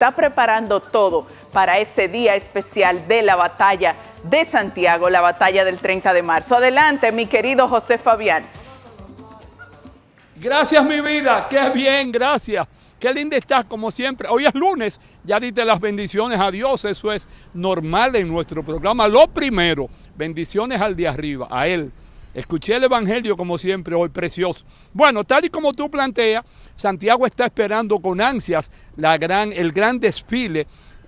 está preparando todo para ese día especial de la batalla de Santiago, la batalla del 30 de marzo. Adelante, mi querido José Fabián. Gracias, mi vida. Qué bien, gracias. Qué linda estás, como siempre. Hoy es lunes, ya diste las bendiciones a Dios, eso es normal en nuestro programa. Lo primero, bendiciones al día arriba, a Él Escuché el Evangelio como siempre hoy, precioso. Bueno, tal y como tú planteas, Santiago está esperando con ansias la gran, el gran desfile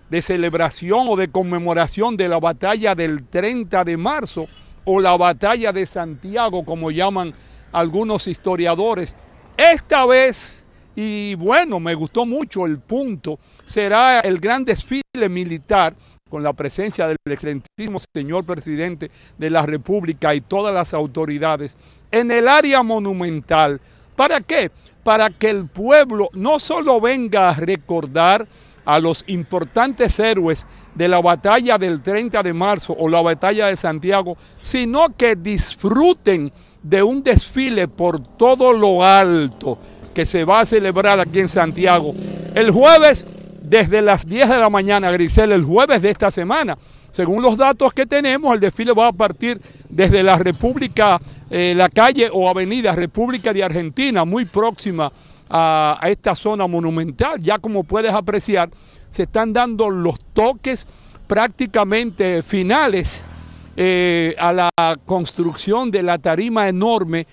de celebración o de conmemoración de la batalla del 30 de marzo o la batalla de Santiago, como llaman algunos historiadores. Esta vez, y bueno, me gustó mucho el punto, será el gran desfile militar con la presencia del excelentísimo señor presidente de la República y todas las autoridades en el área monumental. ¿Para qué? Para que el pueblo no solo venga a recordar a los importantes héroes de la batalla del 30 de marzo o la batalla de Santiago, sino que disfruten de un desfile por todo lo alto que se va a celebrar aquí en Santiago el jueves desde las 10 de la mañana, Grisel, el jueves de esta semana. Según los datos que tenemos, el desfile va a partir desde la República, eh, la calle o avenida República de Argentina, muy próxima a, esta zona monumental. Ya como puedes apreciar, se están dando los toques prácticamente finales eh, a la construcción de la tarima enorme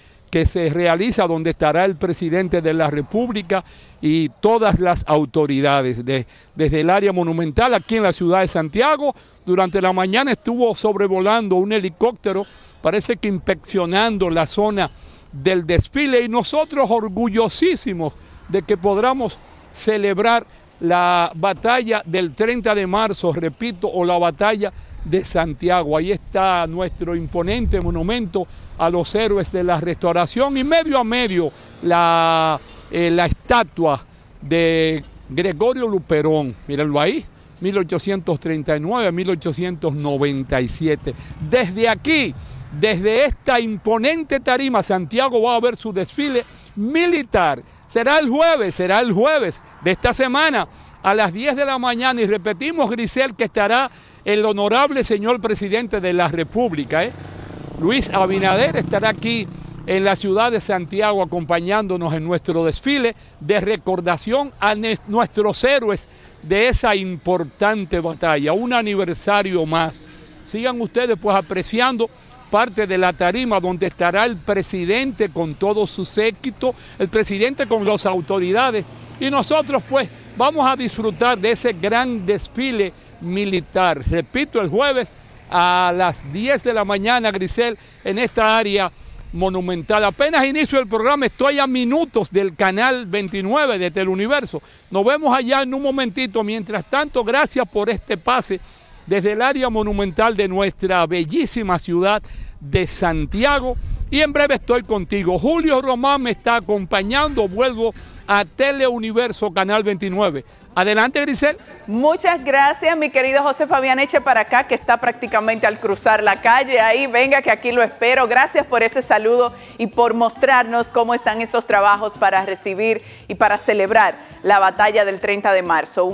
se realiza donde estará el presidente de la República y todas las autoridades desde el área monumental aquí en la ciudad de Santiago. Durante la mañana estuvo sobrevolando un helicóptero, parece que inspeccionando la zona del desfile y nosotros orgullosísimos de que podamos celebrar la batalla del 30 de marzo, repito, o la batalla de Santiago. Ahí está nuestro imponente monumento a los héroes de la restauración y medio a medio la, eh, la estatua de Gregorio Luperón. Mírenlo ahí. 1839 1897. Desde aquí, desde esta imponente tarima, Santiago va a ver su desfile militar. Será el jueves, será el jueves de esta semana a las 10 de la mañana y repetimos, Grisel, que estará el honorable señor presidente de la República, ¿eh? Luis Abinader, estará aquí en la ciudad de Santiago acompañándonos en nuestro desfile de recordación a nuestros héroes de esa importante batalla, un aniversario más. Sigan ustedes pues apreciando parte de la tarima donde estará el presidente con todo su séquito, el presidente con las autoridades y nosotros pues vamos a disfrutar de ese gran desfile militar. Repito, el jueves a las 10 de la mañana, Grisel, en esta área monumental. Apenas inicio el programa, estoy a minutos del canal 29 de Teleuniverso. Nos vemos allá en un momentito. Mientras tanto, gracias por este pase desde el área monumental de nuestra bellísima ciudad de Santiago. Y en breve estoy contigo. Julio Román me está acompañando. Vuelvo a Teleuniverso Canal 29. Adelante, Grisel. Muchas gracias, mi querido José Fabián Eche para acá, que está prácticamente al cruzar la calle. Ahí, venga, que aquí lo espero. Gracias por ese saludo y por mostrarnos cómo están esos trabajos para recibir y para celebrar la batalla del 30 de marzo.